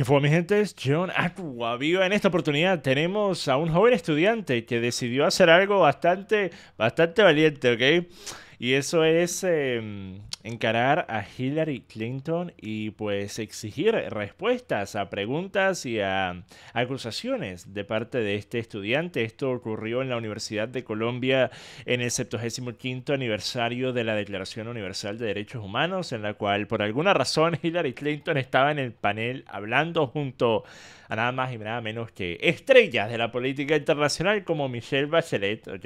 Que fue mi gente, es John Aqua Viva. En esta oportunidad tenemos a un joven estudiante que decidió hacer algo bastante, bastante valiente, ¿ok? Y eso es em, encarar a Hillary Clinton y pues exigir respuestas a preguntas y a acusaciones de parte de este estudiante. Esto ocurrió en la Universidad de Colombia en el 75 aniversario de la Declaración Universal de Derechos Humanos, en la cual por alguna razón Hillary Clinton estaba en el panel hablando junto a nada más y nada menos que estrellas de la política internacional como Michelle Bachelet, ¿ok?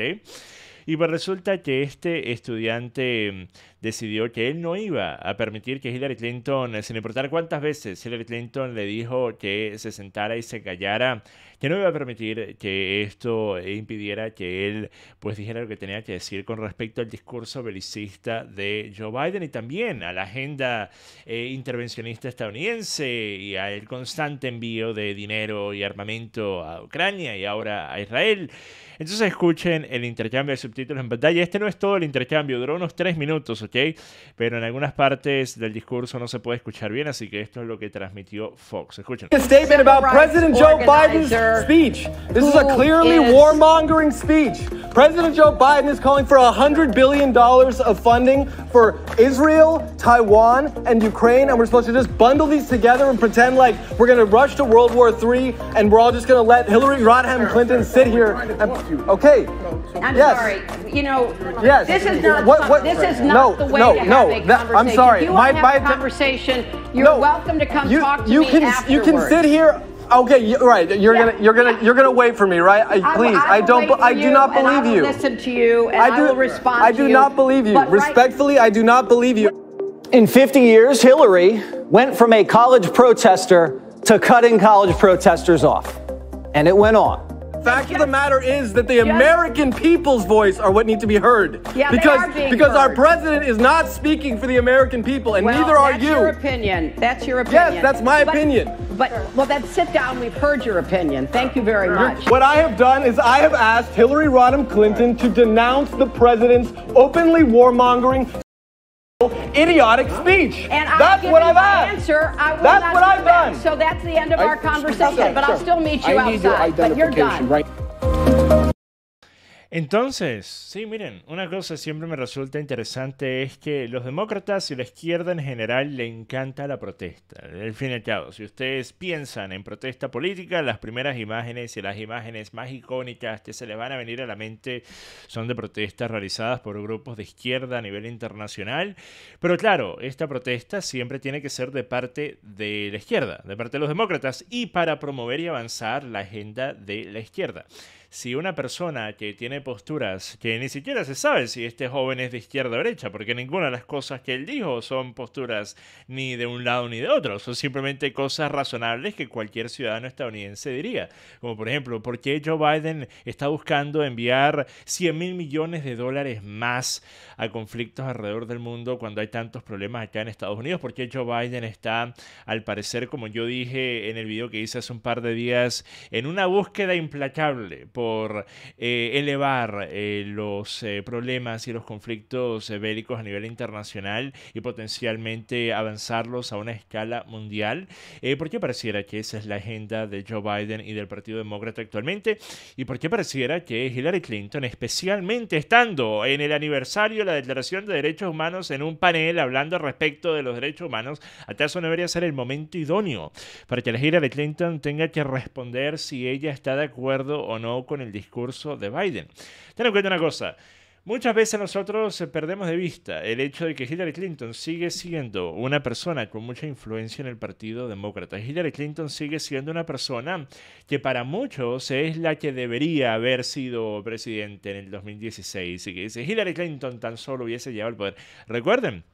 Y pues resulta que este estudiante mm, decidió que él no iba a permitir que Hillary Clinton, eh, sin importar cuántas veces Hillary Clinton le dijo que se sentara y se callara, que no iba a permitir que esto eh, impidiera que él pues dijera lo que tenía que decir con respecto al discurso belicista de Joe Biden y también a la agenda eh, intervencionista estadounidense y al constante envío de dinero y armamento a Ucrania y ahora a Israel. Entonces escuchen el intercambio de subtítulos en pantalla. Este no es todo el intercambio, duró unos tres minutos, ¿ok? Pero en algunas partes del discurso no se puede escuchar bien, así que esto es lo que transmitió Fox. Escuchen. statement about President Joe Biden's speech. This is a clearly is- warmongering speech. President Joe Biden is calling for $100 billion of funding for Israel, Taiwan, and Ukraine, and we're supposed to just bundle these together and pretend like we're going to rush to World War III and we're all just going to let Hillary Rodham Clinton sit here. And, okay. I'm yes. sorry. You know, yes. this is not what, what, this is not no, the way no, to have conversation. I'm sorry. If you my, have my, a conversation, you're no, welcome to come you, talk to you me can, afterwards. You can sit here Okay, right. You're yeah. gonna you're gonna you're gonna wait for me, right? I, please, I, I don't. I do not believe you. Listen to you, I, do, I respond. I do you, not believe you. Respectfully, right. I do not believe you. In 50 years, Hillary went from a college protester to cutting college protesters off, and it went on. Fact of the matter is that the American people's voice are what need to be heard. Yeah, because they are being because heard. our president is not speaking for the American people, and well, neither are you. That's your opinion. That's your opinion. Yes, that's my but, opinion. But well, then sit down. We've heard your opinion. Thank you very much. What I have done is I have asked Hillary Rodham Clinton to denounce the president's openly warmongering, idiotic speech. And that's what I've asked. Answer, I that's what I've done. That. So that's the end of I, our conversation. Sorry, but sorry. I'll still meet you I outside. Your but you're done. Right. Entonces, sí, miren, una cosa siempre me resulta interesante es que los demócratas y la izquierda en general le encanta la protesta. Al fin y cabo, si ustedes piensan en protesta política, las primeras imágenes y las imágenes más icónicas que se les van a venir a la mente son de protestas realizadas por grupos de izquierda a nivel internacional. Pero claro, esta protesta siempre tiene que ser de parte de la izquierda, de parte de los demócratas y para promover y avanzar la agenda de la izquierda si una persona que tiene posturas que ni siquiera se sabe si este joven es de izquierda o derecha, porque ninguna de las cosas que él dijo son posturas ni de un lado ni de otro, son simplemente cosas razonables que cualquier ciudadano estadounidense diría. Como por ejemplo, ¿por qué Joe Biden está buscando enviar 100 mil millones de dólares más a conflictos alrededor del mundo cuando hay tantos problemas acá en Estados Unidos? ¿Por qué Joe Biden está, al parecer, como yo dije en el video que hice hace un par de días, en una búsqueda implacable por por eh, elevar eh, los eh, problemas y los conflictos bélicos a nivel internacional y potencialmente avanzarlos a una escala mundial, porque pareciera que esa es la agenda de Joe Biden y del Partido Demócrata actualmente, y porque pareciera que Hillary Clinton, especialmente estando en el aniversario de la Declaración de Derechos Humanos en un panel hablando respecto de los derechos humanos, ¿acaso no debería ser el momento idóneo para que la Hillary Clinton tenga que responder si ella está de acuerdo o no con con el discurso de Biden. Ten en cuenta una cosa. Muchas veces nosotros eh, perdemos de vista el hecho de que Hillary Clinton sigue siendo una persona con mucha influencia en el Partido Demócrata. Hillary Clinton sigue siendo una persona que para muchos es la que debería haber sido presidente en el 2016 y que dice Hillary Clinton tan solo hubiese llegado al poder. Recuerden,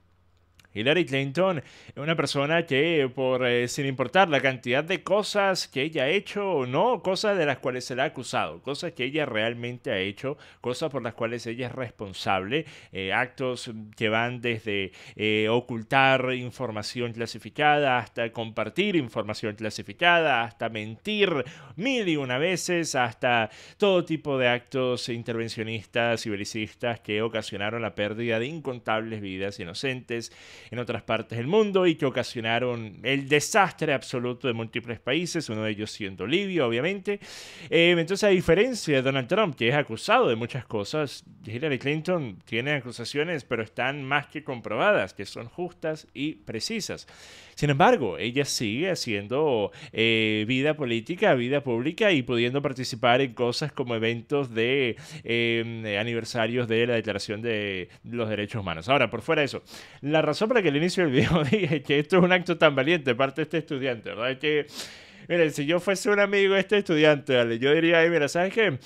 Hillary Clinton es una persona que, por eh, sin importar la cantidad de cosas que ella ha hecho o no, cosas de las cuales se la ha acusado, cosas que ella realmente ha hecho, cosas por las cuales ella es responsable, eh, actos que van desde eh, ocultar información clasificada hasta compartir información clasificada, hasta mentir mil y una veces, hasta todo tipo de actos intervencionistas y belicistas que ocasionaron la pérdida de incontables vidas inocentes en otras partes del mundo y que ocasionaron el desastre absoluto de múltiples países, uno de ellos siendo Libia, obviamente. Eh, entonces, a diferencia de Donald Trump, que es acusado de muchas cosas, Hillary Clinton tiene acusaciones, pero están más que comprobadas, que son justas y precisas. Sin embargo, ella sigue haciendo eh, vida política, vida pública y pudiendo participar en cosas como eventos de eh, aniversarios de la Declaración de los Derechos Humanos. Ahora, por fuera de eso, la razón para que el inicio del video dije que esto es un acto tan valiente, parte de este estudiante, ¿verdad? Que, miren, si yo fuese un amigo de este estudiante, yo diría, Ay, mira, ¿sabes qué?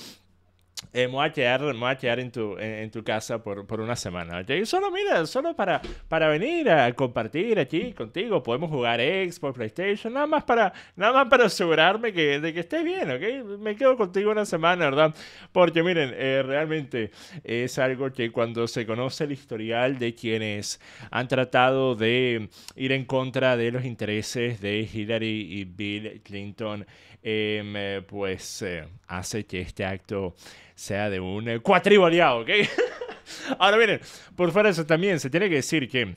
eh, me, voy a quedar, en tu, en, tu casa por, una semana. Solo, mira, solo para, para venir a compartir aquí contigo. Podemos jugar Xbox, PlayStation, nada más para, nada más para asegurarme que, de que estés bien, ¿ok? Me quedo contigo una semana, ¿verdad? Porque miren, eh, realmente es algo que cuando se conoce el historial de quienes han tratado de ir en contra de los intereses de Hillary y Bill Clinton, em, eh, pues eh, hace que este acto sea de un eh, cuatriboleado, ¿ok? Ahora miren, por fuera de eso también se tiene que decir que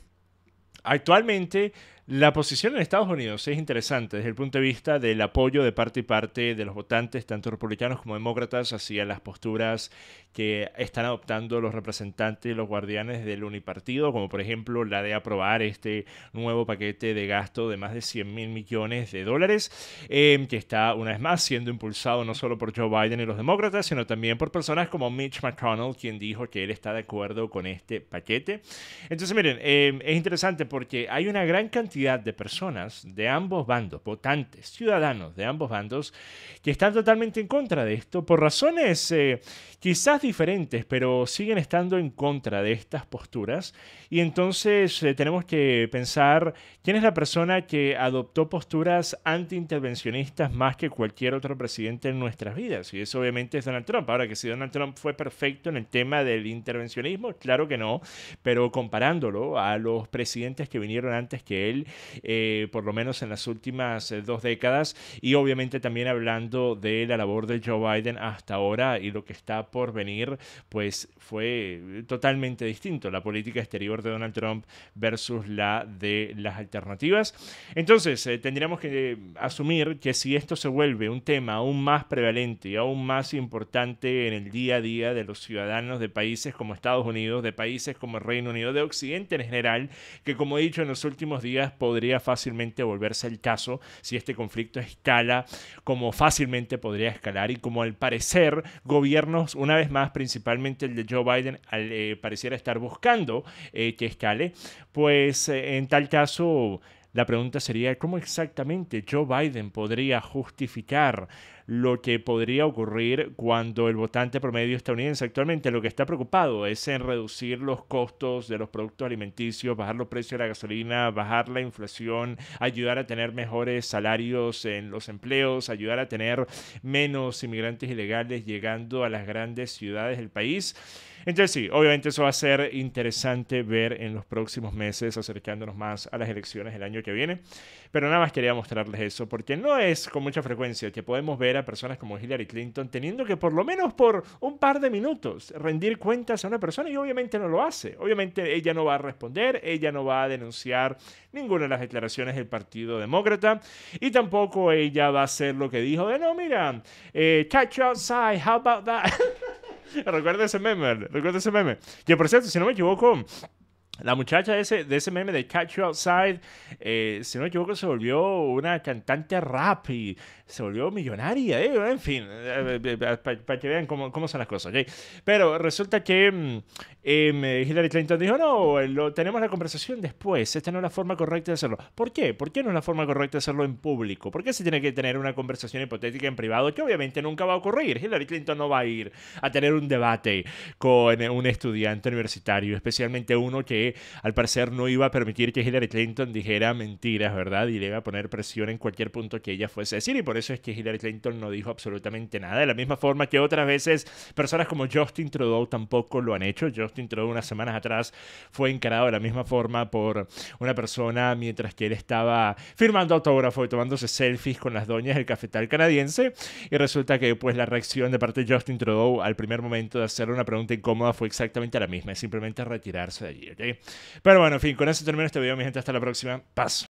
actualmente la posición en Estados Unidos es interesante desde el punto de vista del apoyo de parte y parte de los votantes, tanto republicanos como demócratas, hacia las posturas que están adoptando los representantes y los guardianes del unipartido, como por ejemplo la de aprobar este nuevo paquete de gasto de más de 100 mil millones de dólares, em, que está una vez más siendo impulsado no solo por Joe Biden y los demócratas, sino también por personas como Mitch McConnell, quien dijo que él está de acuerdo con este paquete. Entonces, miren, em, es interesante porque hay una gran cantidad de personas de ambos bandos, votantes, ciudadanos de ambos bandos, que están totalmente en contra de esto por razones eh, quizás diferentes, pero siguen estando en contra de estas posturas. Y entonces eh, tenemos que pensar quién es la persona que adoptó posturas antiintervencionistas más que cualquier otro presidente en nuestras vidas. Y eso obviamente es Donald Trump. Ahora que si Donald Trump fue perfecto en el tema del intervencionismo, claro que no, pero comparándolo a los presidentes que vinieron antes que él, eh, por lo menos en las últimas eh, dos décadas, y obviamente también hablando de la labor de Joe Biden hasta ahora y lo que está por venir, pues fue totalmente distinto la política exterior de Donald Trump versus la de las alternativas. Entonces, eh, tendríamos que asumir que si esto se vuelve un tema aún más prevalente y aún más importante en el día a día de los ciudadanos de países como Estados Unidos, de países como el Reino Unido, de Occidente en general, que como he dicho en los últimos días podría fácilmente volverse el caso si este conflicto escala como fácilmente podría escalar y como al parecer gobiernos, una vez más, principalmente el de Joe Biden, eh, pareciera estar buscando eh, que escale, pues eh, en tal caso la pregunta sería, ¿cómo exactamente Joe Biden podría justificar lo que podría ocurrir cuando el votante promedio estadounidense actualmente lo que está preocupado es en reducir los costos de los productos alimenticios, bajar los precios de la gasolina, bajar la inflación, ayudar a tener mejores salarios en los empleos, ayudar a tener menos inmigrantes ilegales llegando a las grandes ciudades del país. Entonces sí, obviamente eso va a ser interesante ver en los próximos meses acercándonos más a las elecciones del año que viene. Pero nada más quería mostrarles eso, porque no es con mucha frecuencia que podemos ver a personas como Hillary Clinton teniendo que por lo menos por un par de minutos rendir cuentas a una persona y obviamente no lo hace. Obviamente ella no va a responder, ella no va a denunciar ninguna de las declaraciones del Partido Demócrata y tampoco ella va a hacer lo que dijo de no, mira, eh, catch outside, how about that? Recuerda ese meme, recuerda ese meme. Yo, por cierto, si no me equivoco, la muchacha de ese, de ese meme de Catch You Outside, eh, si no me equivoco, se volvió una cantante rap y se volvió millonaria, eh, en fin, eh, eh, para que vean cómo, cómo, son las cosas. Pero resulta que mm, Hillary Clinton dijo, no, lo, tenemos la conversación después, esta no es la forma correcta de hacerlo. ¿Por qué? ¿Por qué no es la forma correcta de hacerlo en público? ¿Por qué se tiene que tener una conversación hipotética en privado que obviamente nunca va a ocurrir? Hillary Clinton no va a ir a tener un debate con un estudiante universitario, especialmente uno que al parecer no iba a permitir que Hillary Clinton dijera mentiras, ¿verdad? Y le iba a poner presión en cualquier punto que ella fuese a decir. Y por eso es que Hillary Clinton no dijo absolutamente nada. De la misma forma que otras veces personas como Justin Trudeau tampoco lo han hecho. Justin Trudeau unas semanas atrás fue encarado de la misma forma por una persona mientras que él estaba firmando autógrafo y tomándose selfies con las doñas del cafetal canadiense. Y resulta que pues la reacción de parte de Justin Trudeau al primer momento de hacerle una pregunta incómoda fue exactamente la misma. Es simplemente retirarse de allí. Pero bueno, en fin, con eso termino este video, mi gente. Hasta la próxima. Paz.